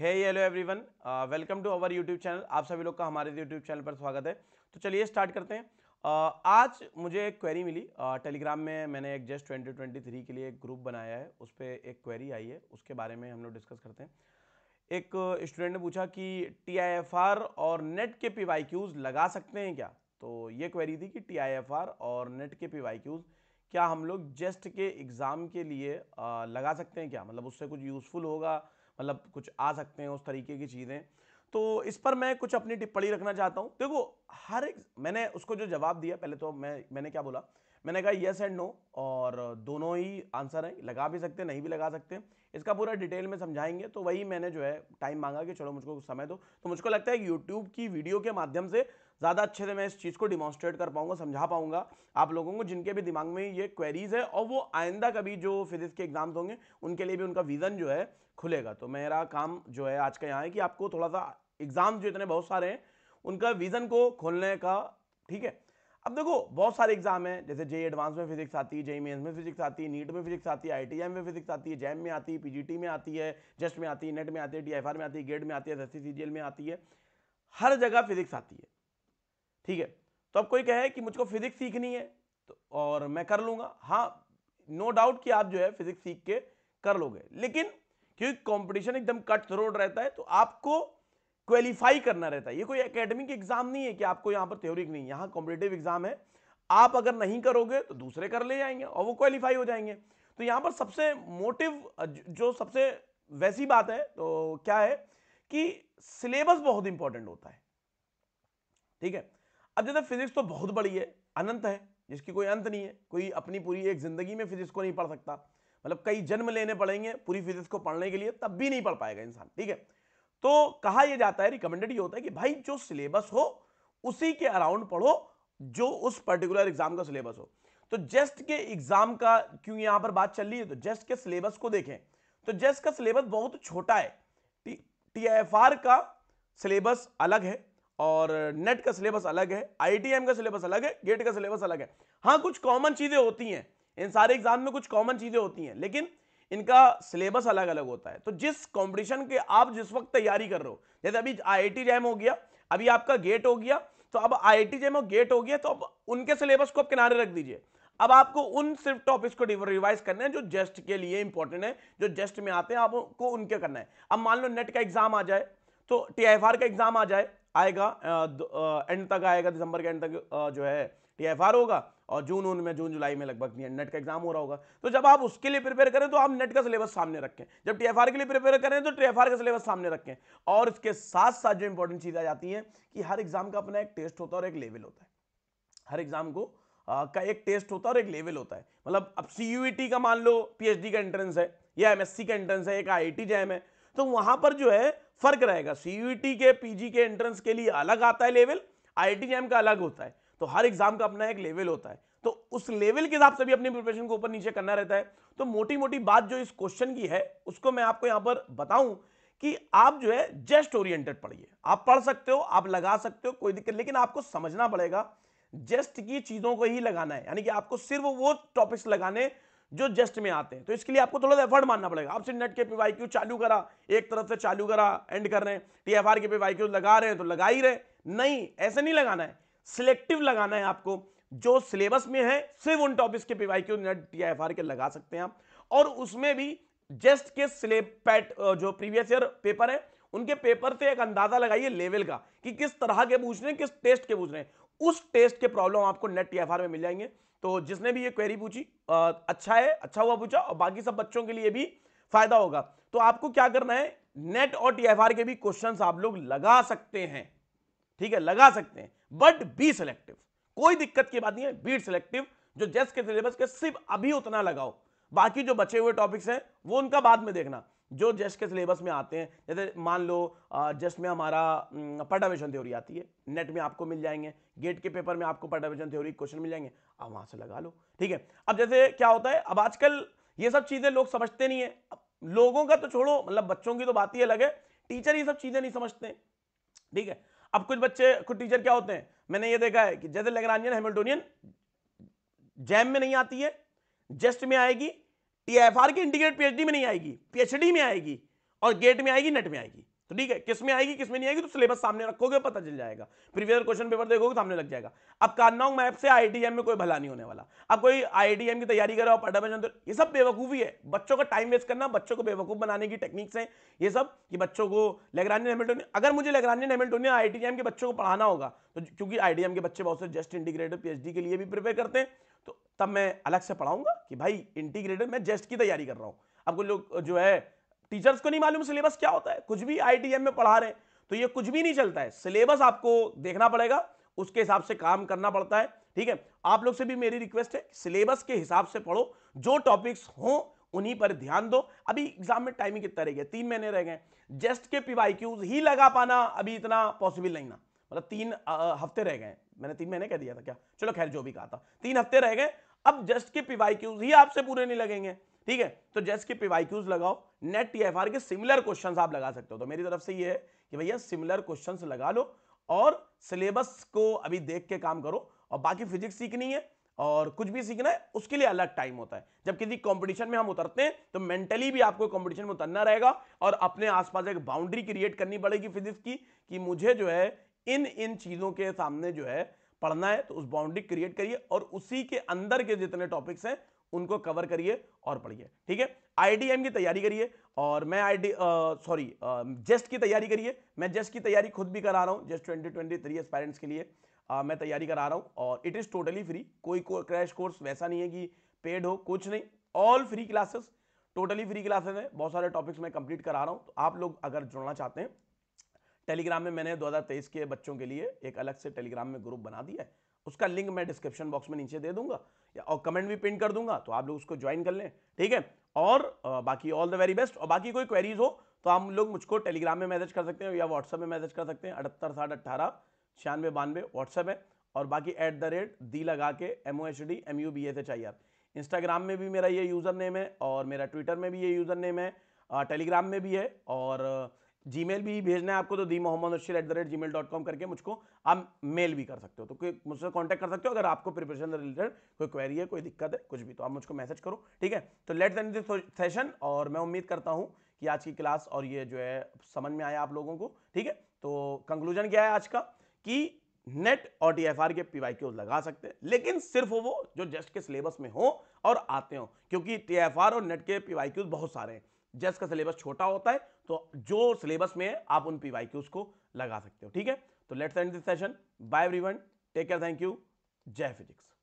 है hello everyone welcome to our YouTube channel आप सभी लोग का हमारे यूट्यूब चैनल पर स्वागत है तो चलिए स्टार्ट करते हैं uh, आज मुझे एक क्वेरी मिली टेलीग्राम uh, में मैंने एक जस्ट 2023 के लिए एक ग्रुप बनाया है उस पर एक क्वेरी आई है उसके बारे में हम लोग डिस्कस करते हैं एक स्टूडेंट ने पूछा कि टी और नेट के पी लगा सकते हैं क्या तो ये क्वेरी थी कि टी और नेट के पी क्या हम लोग जस्ट के एग्ज़ाम के लिए uh, लगा सकते हैं क्या मतलब उससे कुछ यूज़फुल होगा मतलब कुछ आ सकते हैं उस तरीके की चीज़ें तो इस पर मैं कुछ अपनी टिप्पणी रखना चाहता हूँ देखो हर एक मैंने उसको जो जवाब दिया पहले तो मैं मैंने क्या बोला मैंने कहा येस एंड नो और दोनों ही आंसर हैं लगा भी सकते नहीं भी लगा सकते इसका पूरा डिटेल में समझाएंगे तो वही मैंने जो है टाइम मांगा कि चलो मुझको कुछ समय दो तो मुझको लगता है यूट्यूब की वीडियो के माध्यम से ज़्यादा अच्छे से मैं इस चीज़ को डिमॉन्स्ट्रेट कर पाऊंगा समझा पाऊंगा आप लोगों को जिनके भी दिमाग में ये क्वेरीज है और वो आइंदा कभी जो फिजिक्स के एग्जाम्स होंगे उनके लिए भी उनका विज़न जो है खुलेगा तो मेरा काम जो है आज का यहाँ है कि आपको थोड़ा सा एग्ज़ाम जो इतने बहुत सारे हैं उनका विज़न को खोलने का ठीक है अब देखो बहुत सारे एग्जाम हैं जैसे जे एडवांस में फिजिक्स आती है जे मेन्स में फिजिक्स आती है नीट में फिजिक्स आती है आई में फिजिक्स आती है जैम में आती है पीजीटी में आती है जस्ट में आती है नेट में आती है आर में आती है गेट में आती है एस एस में आती है हर जगह फिजिक्स आती है ठीक है तो अब कोई कहे कि मुझको फिजिक्स सीखनी है तो और मैं कर लूँगा हाँ नो डाउट कि आप जो है फिजिक्स सीख के कर लोगे लेकिन क्योंकि कंपटीशन एकदम कट थ्रोड रहता है तो आपको क्वालिफाई करना रहता है ये कोई एकेडमिक एग्जाम नहीं है कि आपको यहां पर थ्योरिक नहीं यहां कॉम्पिटेटिव एग्जाम है आप अगर नहीं करोगे तो दूसरे कर ले जाएंगे और वो क्वालिफाई हो जाएंगे तो यहां पर सबसे मोटिव जो सबसे वैसी बात है तो क्या है कि सिलेबस बहुत इंपॉर्टेंट होता है ठीक है अब जैसे फिजिक्स तो बहुत बड़ी है अनंत है जिसकी कोई अंत नहीं है कोई अपनी पूरी एक जिंदगी में फिजिक्स को नहीं पढ़ सकता मतलब कई जन्म लेने पड़ेंगे पूरी फिजिक्स को पढ़ने के लिए तब भी नहीं पढ़ पाएगा इंसान ठीक है तो कहा यह जाता है रिकमेंडेड ये होता है कि भाई जो सिलेबस हो उसी के अराउंड पढ़ो जो उस पर्टिकुलर एग्जाम का सिलेबस हो तो जेस्ट के एग्जाम का क्यों यहां पर बात चल रही है तो जेस्ट के सिलेबस को देखें तो जेस्ट का सिलेबस बहुत छोटा है टी का सिलेबस अलग है और नेट का सिलेबस अलग है आईटीएम का सिलेबस अलग है गेट का सिलेबस अलग है हाँ कुछ कॉमन चीजें होती हैं इन सारे एग्जाम में कुछ कॉमन चीज़ें होती हैं लेकिन इनका सिलेबस अलग अलग होता है तो जिस कॉम्पिटिशन के आप जिस वक्त तैयारी कर रहे हो जैसे अभी आई जैम हो गया अभी आपका गेट हो गया तो अब आई जैम और गेट हो गया तो अब उनके सिलेबस को आप किनारे रख दीजिए अब आपको उन सिर्फ टॉपिक्स को रिवाइज करना है जो जस्ट के लिए इंपॉर्टेंट है जो जस्ट में आते हैं आपको उनके करना है अब मान लो नेट का एग्जाम आ जाए तो टी का एग्जाम आ जाए आएगा एंड तक आएगा दिसंबर के एंड तक जो है आर होगा और जून उन में जून जुलाई में लगभग नेट का एग्जाम हो रहा होगा तो जब आप उसके लिए प्रिपेयर करें तो आप नेट का सिलेबस सामने रखें जब टी एफ आर के लिए प्रिपेयर करें तो टीएफआर का सिलेबस सामने रखें और इसके साथ साथ जो इंपॉर्टेंट चीज़ आ जाती है कि हर एग्जाम का अपना एक टेस्ट होता है और एक लेवल होता है हर एग्जाम को आ, का एक टेस्ट होता है और एक लेवल होता है मतलब अब सी e का मान लो पी का एंट्रेंस है या एम का एंट्रेंस है एक आई आई जैम है तो वहां पर जो है फर्क रहेगा सी e के पी के एंट्रेंस के लिए अलग आता है लेवल आई जैम का अलग होता है तो हर एग्जाम का अपना एक लेवल होता है तो उस लेवल के हिसाब से भी अपनी प्रिपरेशन को ऊपर नीचे करना रहता है तो मोटी मोटी बात जो इस क्वेश्चन की है उसको मैं आपको यहां पर बताऊं कि आप जो है जस्ट ओरिएंटेड पढ़िए आप पढ़ सकते हो आप लगा सकते हो कोई दिक्कत लेकिन आपको समझना पड़ेगा जस्ट की चीजों को ही लगाना है यानी कि आपको सिर्फ वो टॉपिक्स लगाने जो जस्ट में आते हैं तो इसके लिए आपको थोड़ा सा एफर्ट मानना पड़ेगा आपसे नेट के पीवाई क्यू चालू करा एक तरफ से चालू करा एंड कर रहे हैं टी एफ आर के पीवाई क्यू लगा रहे हैं तो लगा ही रहे नहीं ऐसे नहीं लगाना है सिलेक्टिव लगाना है आपको जो सिलेबस में है सिर्फ उन टॉपिक्स के पीवाईक्यू नेट या के लगा सकते हैं आप और उसमें भी जस्ट के स्लेब पैट जो प्रीवियस ईयर पेपर है उनके पेपर से एक अंदाजा लगाइए लेवल का कि किस तरह के पूछ रहे हैं किस टेस्ट के पूछ रहे हैं उस टेस्ट के प्रॉब्लम आपको नेट टी e में मिल जाएंगे तो जिसने भी ये क्वेरी पूछी अच्छा है अच्छा हुआ पूछा और बाकी सब बच्चों के लिए भी फायदा होगा तो आपको क्या करना है नेट e और टीएफआर के भी क्वेश्चन आप लोग लगा सकते हैं ठीक है लगा सकते हैं बट बी सिलेक्टिव कोई दिक्कत की बात नहीं है बी सिलेक्टिव जो जेस के सिलेबस के सिर्फ अभी उतना लगाओ बाकी जो बचे हुए टॉपिक्स हैं वो उनका बाद में देखना जो जेस के सिलेबस में आते हैं जैसे मान लो जेस में हमारा पर्टावेशन थ्योरी आती है नेट में आपको मिल जाएंगे गेट के पेपर में आपको पर्टावेशन थ्योरी क्वेश्चन मिल जाएंगे आप वहां से लगा लो ठीक है अब जैसे क्या होता है अब आजकल ये सब चीज़ें लोग समझते नहीं है लोगों का तो छोड़ो मतलब बच्चों की तो बात ही अलग है टीचर ये सब चीज़ें नहीं समझते ठीक है अब कुछ बच्चे कुछ टीचर क्या होते हैं मैंने ये देखा है कि जैसे लेग्रानियन हेमिल्टोनियन जैम में नहीं आती है जस्ट में आएगी टी एफ आर की इंटीग्रेट पीएचडी में नहीं आएगी पीएचडी में आएगी और गेट में आएगी नेट में आएगी तो ठीक है किसमें आएगी किसमें नहीं आएगी तो सिलेबस सामने रखोगे पता चल जाएगा प्रीवियस क्वेश्चन पेपर देखोगे सामने लग जाएगा अब कानाउ मैप से आईआईटीएम में कोई भला नहीं होने वाला अब कोई आईआईटीएम की तैयारी कर रहा हो पढ़ा तो ये सब बेवकूफ़ी है बच्चों का टाइम वेस्ट करना बच्चों को बेवकूफ़ बनाने की टेक्निक्स है ये सब कि बच्चों को लेगरानी हेमिल्टोनियन अगर मुझे लेगरानी हेमिल्टोनियन आई के बच्चों को पढ़ाना होगा तो क्योंकि आई के बच्चे बहुत से जस्ट इंटीग्रेटेड पी के लिए भी प्रिपेयर करते हैं तो तब मैं अलग से पढ़ाऊंगा कि भाई इंटीग्रेटेड मैं जस्ट की तैयारी कर रहा हूँ अब कुछ लोग जो है टीचर्स को नहीं मालूम सिलेबस क्या होता है कुछ भी आईटीएम में पढ़ा रहे तो ये कुछ भी नहीं चलता है सिलेबस आपको देखना पड़ेगा उसके हिसाब से काम करना पड़ता है ठीक है आप लोग से भी मेरी रिक्वेस्ट है सिलेबस के हिसाब से पढ़ो जो टॉपिक्स हो उन्हीं पर ध्यान दो अभी एग्जाम में टाइमिंग कितना रह गया तीन महीने रह गए जस्ट के क्यूज ही लगा पाना अभी इतना पॉसिबल नहीं ना मतलब तीन हफ्ते रह गए मैंने तीन महीने कह दिया था क्या चलो खैर जो भी कहा था तीन हफ्ते रह गए अब जस्ट के क्यूज ही आपसे पूरे नहीं लगेंगे ठीक है तो जैसे कि पीवाईक्यूज लगाओ नेट टीएफआर के सिमिलर क्वेश्चन आप लगा सकते हो तो मेरी तरफ से ये है कि भैया सिमिलर क्वेश्चन लगा लो और सिलेबस को अभी देख के काम करो और बाकी फिजिक्स सीखनी है और कुछ भी सीखना है उसके लिए अलग टाइम होता है जब किसी कंपटीशन में हम उतरते हैं तो मेंटली भी आपको कंपटीशन में उतरना रहेगा और अपने आसपास एक बाउंड्री क्रिएट करनी पड़ेगी फिजिक्स की कि मुझे जो है इन इन चीज़ों के सामने जो है पढ़ना है तो उस बाउंड्री क्रिएट करिए और उसी के अंदर के जितने टॉपिक्स हैं उनको कवर करिए और पढ़िए ठीक है आईडीएम की तैयारी करिए और मैं आईडी सॉरी जेस्ट की तैयारी करिए मैं जेस्ट की तैयारी खुद भी करा रहा हूँ JEST twenty twenty three aspirants के लिए आ, मैं तैयारी करा रहा हूँ और इट इज़ टोटली फ्री कोई को, क्रैश कोर्स वैसा नहीं है कि पेड हो कुछ नहीं all free classes totally free classes हैं बहुत सारे टॉपिक्स मैं कंप्लीट करा रहा हूँ तो आप लोग अगर जुड़ना चाहते हैं टेलीग्राम में मैंने 2023 के बच्चों के लिए एक अलग से टेलीग्राम में ग्रुप बना दिया है उसका लिंक मैं डिस्क्रिप्शन बॉक्स में नीचे दे दूंगा या और कमेंट भी पिन कर दूंगा तो आप लोग उसको ज्वाइन कर लें ठीक है और बाकी ऑल द वेरी बेस्ट और बाकी कोई क्वेरीज हो तो आप लोग मुझको टेलीग्राम में मैसेज कर सकते हैं या व्हाट्सएप में मैसेज कर सकते हैं अठहत्तर साठ अट्ठारह छियानवे बानवे व्हाट्सएप है और बाकी एट द रेट दी लगा के M O H D M U B S H I R Instagram में भी मेरा ये यूज़र नेम है और मेरा ट्विटर में भी ये यूज़र नेम है टेलीग्राम में भी है और जी मेल भी भेजना है आपको तो दी Mohammad Nasheer at the rate Gmail dot com करके मुझको आप मेल भी कर सकते हो तो मुझसे कॉन्टैक्ट कर सकते हो अगर आपको प्रिपरेशन से रिलेटेड कोई क्वेरी है कोई दिक्कत है कुछ भी तो आप मुझको मैसेज करो ठीक है तो लेट्स एंड दिस सेशन और मैं उम्मीद करता हूँ कि आज की क्लास और ये जो है समझ में आया आप लोगों को ठीक है तो कंक्लूजन क्या है आज का कि नेट और आर के पीवाई लगा सकते हैं लेकिन सिर्फ वो जो जस्ट के सिलेबस में हो और आते हो क्योंकि आर और नेट के पीवाई बहुत सारे हैं जस का सिलेबस छोटा होता है तो जो सिलेबस में है आप उन पीवाई क्यूज उसको लगा सकते हो ठीक है तो let's end this session bye everyone take care thank you जय फिजिक्स